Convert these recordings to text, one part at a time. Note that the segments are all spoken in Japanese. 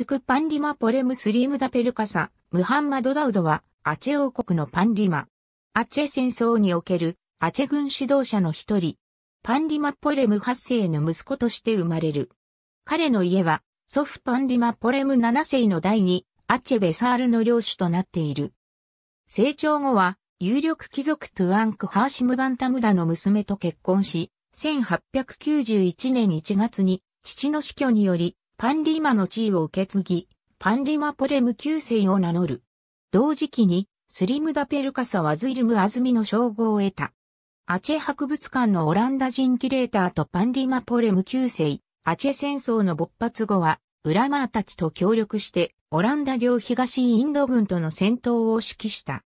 トゥクパンリマポレムスリムダペルカサ、ムハンマドダウドは、アチェ王国のパンリマ。アチェ戦争における、アチェ軍指導者の一人。パンリマポレム8世の息子として生まれる。彼の家は、祖父パンリマポレム7世の第二、アチェベサールの領主となっている。成長後は、有力貴族トゥアンク・ハーシム・バンタムダの娘と結婚し、1891年1月に父の死去によりパンリマの地位を受け継ぎ、パンリマポレム旧世を名乗る。同時期に、スリムダペルカサワズイルムアズミの称号を得た。アチェ博物館のオランダ人キュレーターとパンリマポレム旧世、アチェ戦争の勃発後は、ウラマーたちと協力して、オランダ領東インド軍との戦闘を指揮した。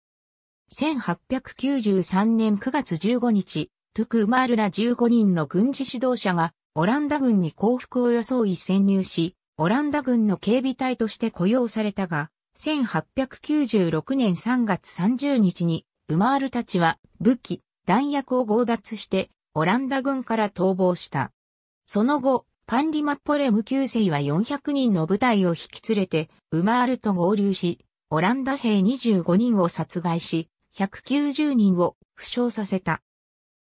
1893年9月15日、トゥクーマールら15人の軍事指導者がオランダ軍に降伏を装い潜入し、オランダ軍の警備隊として雇用されたが、1896年3月30日に、ウマールたちは武器、弾薬を強奪して、オランダ軍から逃亡した。その後、パンリマッポレム旧世は400人の部隊を引き連れて、ウマールと合流し、オランダ兵25人を殺害し、190人を負傷させた。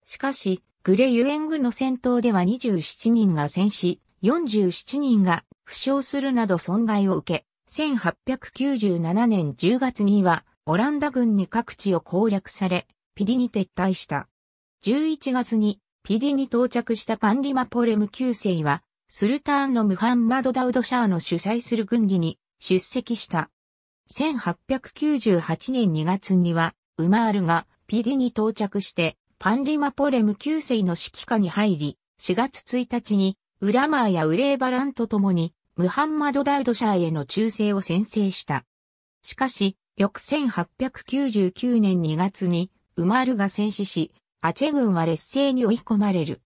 しかし、グレユエングの戦闘では27人が戦死、47人が負傷するなど損害を受け、1897年10月にはオランダ軍に各地を攻略され、ピディに撤退した。11月にピディに到着したパンリマポレム9世は、スルターンのムハンマド・ダウド・シャーの主催する軍議に出席した。1898年2月には、ウマールがピディに到着して、パンリマポレム9世の指揮下に入り、4月1日に、ウラマーやウレーバランと共に、ムハンマド・ダウドシャーへの忠誠を宣誓した。しかし、翌1899年2月に、ウマールが戦死し、アチェ軍は劣勢に追い込まれる。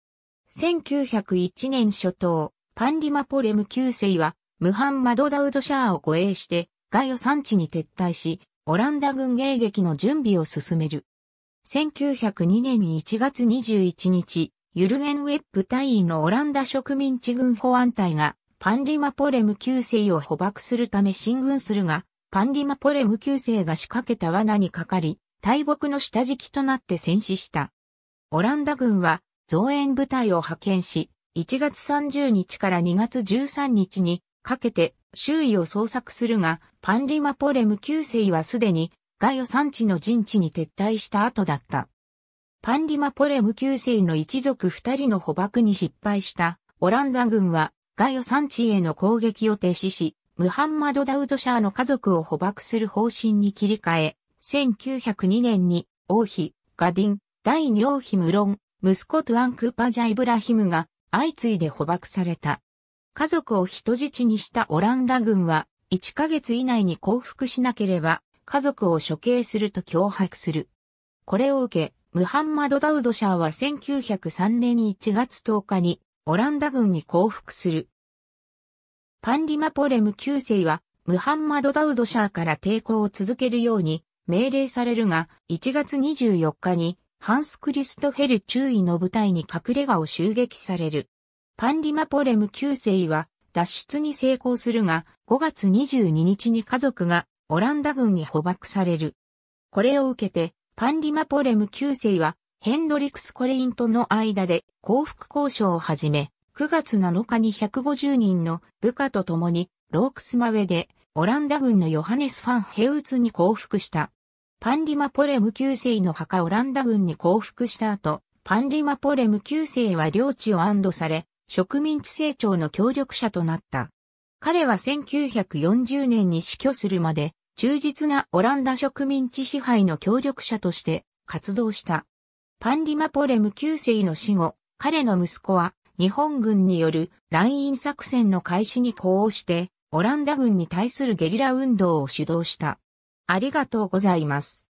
1901年初頭、パンリマポレム9世は、ムハンマド・ダウド・シャーを護衛して、ガイオ山地に撤退し、オランダ軍迎撃の準備を進める。1902年1月21日、ユルゲン・ウェップ大尉のオランダ植民地軍保安隊がパンリマポレム旧世を捕獲するため進軍するが、パンリマポレム旧世が仕掛けた罠にかかり、大木の下敷きとなって戦死した。オランダ軍は増援部隊を派遣し、1月30日から2月13日にかけて周囲を捜索するが、パンリマポレム旧世はすでにガヨ産地の陣地に撤退した後だった。パンリマポレム旧世の一族二人の捕獲に失敗したオランダ軍はガヨ産地への攻撃を停止し、ムハンマド・ダウド・シャーの家族を捕獲する方針に切り替え、1902年に王妃、ガディン、第二王妃ムロン、息子トゥアンク・パジャ・イブラヒムが相次いで捕獲された。家族を人質にしたオランダ軍は1ヶ月以内に降伏しなければ家族を処刑すると脅迫する。これを受け、ムハンマド・ダウドシャーは1903年1月10日にオランダ軍に降伏する。パンリマポレム9世はムハンマド・ダウドシャーから抵抗を続けるように命令されるが、1月24日にハンス・クリストフェル中尉の部隊に隠れ家を襲撃される。パンリマポレム9世は脱出に成功するが、5月22日に家族がオランダ軍に捕獲される。これを受けて、パンリマポレム9世は、ヘンドリクス・コレインとの間で降伏交渉を始め、9月7日に150人の部下と共に、ロークスマウェで、オランダ軍のヨハネス・ファン・ヘウツに降伏した。パンリマポレム9世の墓オランダ軍に降伏した後、パンリマポレム9世は領地を安堵され、植民地成長の協力者となった。彼は1940年に死去するまで忠実なオランダ植民地支配の協力者として活動した。パンリマポレム旧世の死後、彼の息子は日本軍によるライン作戦の開始に呼応して、オランダ軍に対するゲリラ運動を主導した。ありがとうございます。